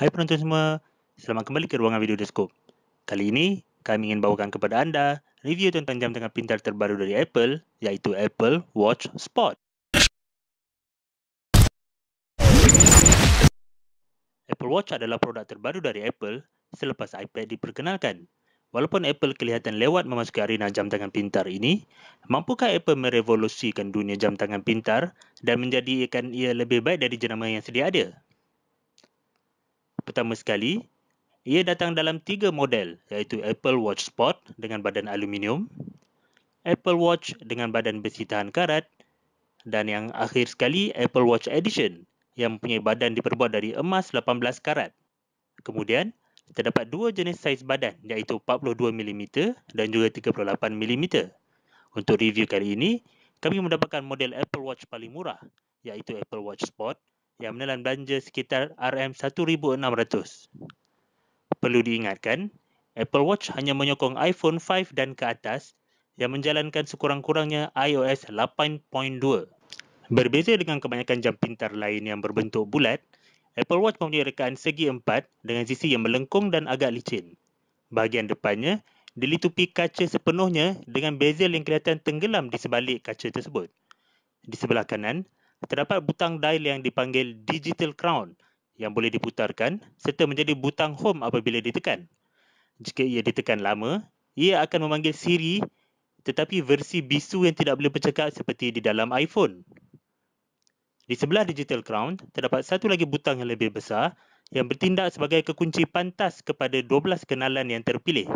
Hai penonton semua, selamat kembali ke ruangan video Deskop. Kali ini, kami ingin bawakan kepada anda review tentang jam tangan pintar terbaru dari Apple, iaitu Apple Watch Sport. Apple Watch adalah produk terbaru dari Apple selepas iPad diperkenalkan. Walaupun Apple kelihatan lewat memasuki arena jam tangan pintar ini, mampukah Apple merevolusikan dunia jam tangan pintar dan menjadikan ia lebih baik dari jenama yang sedia ada? Pertama sekali, ia datang dalam tiga model iaitu Apple Watch Sport dengan badan aluminium, Apple Watch dengan badan besi tahan karat dan yang akhir sekali Apple Watch Edition yang mempunyai badan diperbuat dari emas 18 karat. Kemudian, terdapat dua jenis saiz badan iaitu 42mm dan juga 38mm. Untuk review kali ini, kami mendapatkan model Apple Watch paling murah iaitu Apple Watch Sport yang menelan belanja sekitar RM1,600. Perlu diingatkan, Apple Watch hanya menyokong iPhone 5 dan ke atas yang menjalankan sekurang-kurangnya iOS 8.2. Berbeza dengan kebanyakan jam pintar lain yang berbentuk bulat, Apple Watch mempunyai rekaan segi empat dengan sisi yang melengkung dan agak licin. Bahagian depannya dilitupi kaca sepenuhnya dengan bezel yang kelihatan tenggelam di sebalik kaca tersebut. Di sebelah kanan, terdapat butang dial yang dipanggil digital crown yang boleh diputarkan serta menjadi butang home apabila ditekan. Jika ia ditekan lama, ia akan memanggil Siri tetapi versi bisu yang tidak boleh bercakap seperti di dalam iPhone. Di sebelah digital crown, terdapat satu lagi butang yang lebih besar yang bertindak sebagai kekunci pantas kepada 12 kenalan yang terpilih.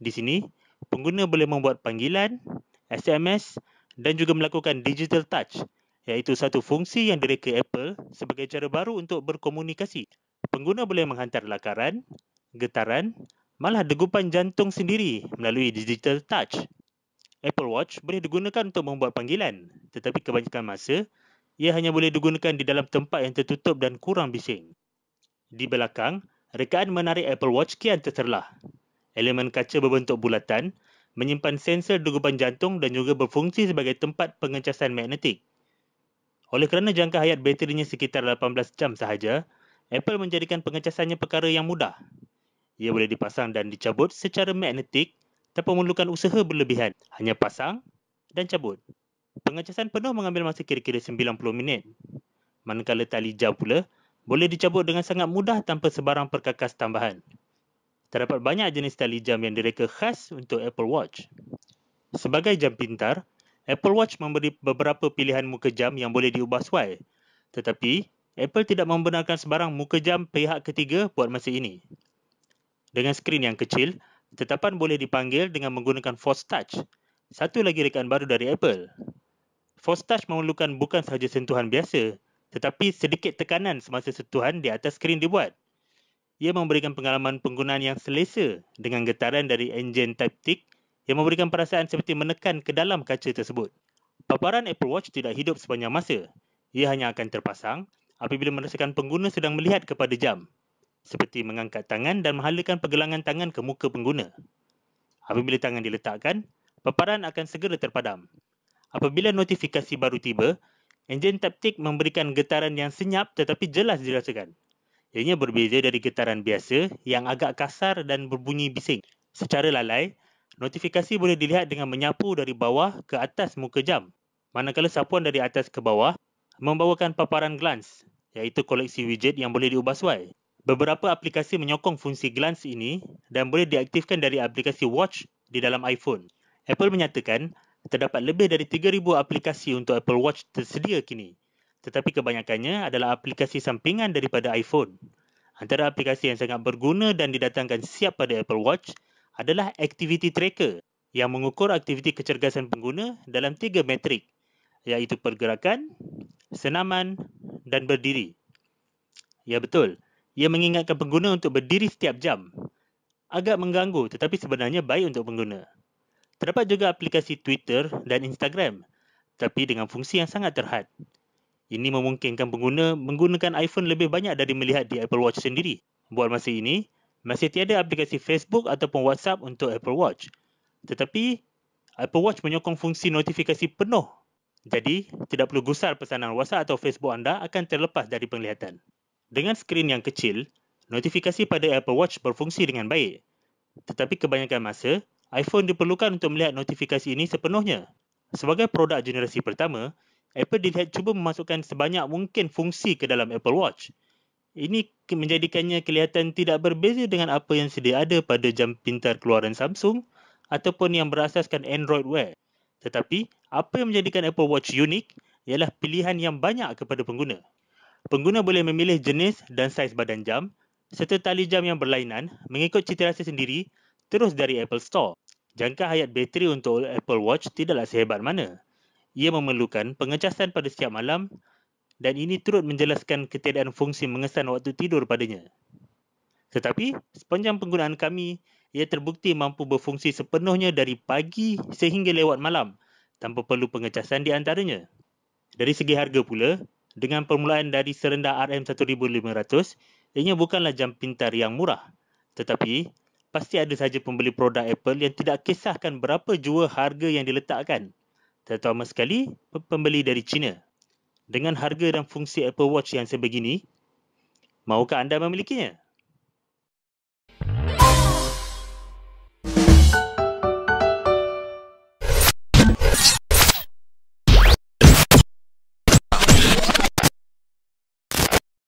Di sini, pengguna boleh membuat panggilan, SMS dan juga melakukan digital touch iaitu satu fungsi yang direka Apple sebagai cara baru untuk berkomunikasi. Pengguna boleh menghantar lakaran, getaran, malah degupan jantung sendiri melalui digital touch. Apple Watch boleh digunakan untuk membuat panggilan, tetapi kebanyakan masa ia hanya boleh digunakan di dalam tempat yang tertutup dan kurang bising. Di belakang, rekaan menarik Apple Watch kian terterlah. Elemen kaca berbentuk bulatan menyimpan sensor degupan jantung dan juga berfungsi sebagai tempat pengecasan magnetik. Oleh kerana jangka hayat baterinya sekitar 18 jam sahaja, Apple menjadikan pengecasannya perkara yang mudah. Ia boleh dipasang dan dicabut secara magnetik tanpa memerlukan usaha berlebihan. Hanya pasang dan cabut. Pengecasan penuh mengambil masa kira-kira 90 minit. Manakala tali jam pula boleh dicabut dengan sangat mudah tanpa sebarang perkakas tambahan. Terdapat banyak jenis tali jam yang direka khas untuk Apple Watch. Sebagai jam pintar, Apple Watch memberi beberapa pilihan muka jam yang boleh diubah sesuai. Tetapi, Apple tidak membenarkan sebarang muka jam pihak ketiga buat masa ini. Dengan skrin yang kecil, tetapan boleh dipanggil dengan menggunakan Force Touch. Satu lagi rekaan baru dari Apple. Force Touch memerlukan bukan sahaja sentuhan biasa, tetapi sedikit tekanan semasa sentuhan di atas skrin dibuat. Ia memberikan pengalaman penggunaan yang selesa dengan getaran dari enjin taptik yang memberikan perasaan seperti menekan ke dalam kaca tersebut. Paparan Apple Watch tidak hidup sepanjang masa. Ia hanya akan terpasang apabila merasakan pengguna sedang melihat kepada jam, seperti mengangkat tangan dan menghalakan pergelangan tangan ke muka pengguna. Apabila tangan diletakkan, paparan akan segera terpadam. Apabila notifikasi baru tiba, enjin taptik memberikan getaran yang senyap tetapi jelas dirasakan. Ianya berbeza dari getaran biasa yang agak kasar dan berbunyi bising. Secara lalai, Notifikasi boleh dilihat dengan menyapu dari bawah ke atas muka jam. Manakala sapuan dari atas ke bawah membawakan paparan glance iaitu koleksi widget yang boleh diubah suai. Beberapa aplikasi menyokong fungsi glance ini dan boleh diaktifkan dari aplikasi watch di dalam iPhone. Apple menyatakan terdapat lebih dari 3,000 aplikasi untuk Apple Watch tersedia kini. Tetapi kebanyakannya adalah aplikasi sampingan daripada iPhone. Antara aplikasi yang sangat berguna dan didatangkan siap pada Apple Watch adalah Activity Tracker yang mengukur aktiviti kecergasan pengguna dalam tiga metrik iaitu pergerakan, senaman dan berdiri. Ya betul, ia mengingatkan pengguna untuk berdiri setiap jam. Agak mengganggu tetapi sebenarnya baik untuk pengguna. Terdapat juga aplikasi Twitter dan Instagram tapi dengan fungsi yang sangat terhad. Ini memungkinkan pengguna menggunakan iPhone lebih banyak dari melihat di Apple Watch sendiri. Buat masa ini, masih tiada aplikasi Facebook ataupun WhatsApp untuk Apple Watch. Tetapi, Apple Watch menyokong fungsi notifikasi penuh. Jadi, tidak perlu gusar pesanan WhatsApp atau Facebook anda akan terlepas dari penglihatan. Dengan skrin yang kecil, notifikasi pada Apple Watch berfungsi dengan baik. Tetapi kebanyakan masa, iPhone diperlukan untuk melihat notifikasi ini sepenuhnya. Sebagai produk generasi pertama, Apple dilihat cuba memasukkan sebanyak mungkin fungsi ke dalam Apple Watch – ini menjadikannya kelihatan tidak berbeza dengan apa yang sedia ada pada jam pintar keluaran Samsung ataupun yang berasaskan Android Wear. Tetapi, apa yang menjadikan Apple Watch unik ialah pilihan yang banyak kepada pengguna. Pengguna boleh memilih jenis dan saiz badan jam serta tali jam yang berlainan mengikut citarasa sendiri terus dari Apple Store. Jangka hayat bateri untuk Apple Watch tidaklah sehebat mana. Ia memerlukan pengecasan pada setiap malam dan ini turut menjelaskan ketiadaan fungsi mengesan waktu tidur padanya. Tetapi, sepanjang penggunaan kami, ia terbukti mampu berfungsi sepenuhnya dari pagi sehingga lewat malam tanpa perlu pengecasan di antaranya. Dari segi harga pula, dengan permulaan dari serendah RM1,500, ianya bukanlah jam pintar yang murah. Tetapi, pasti ada saja pembeli produk Apple yang tidak kisahkan berapa jua harga yang diletakkan. Terutama sekali, pembeli dari China dengan harga dan fungsi Apple Watch yang sebegini? Maukah anda memilikinya?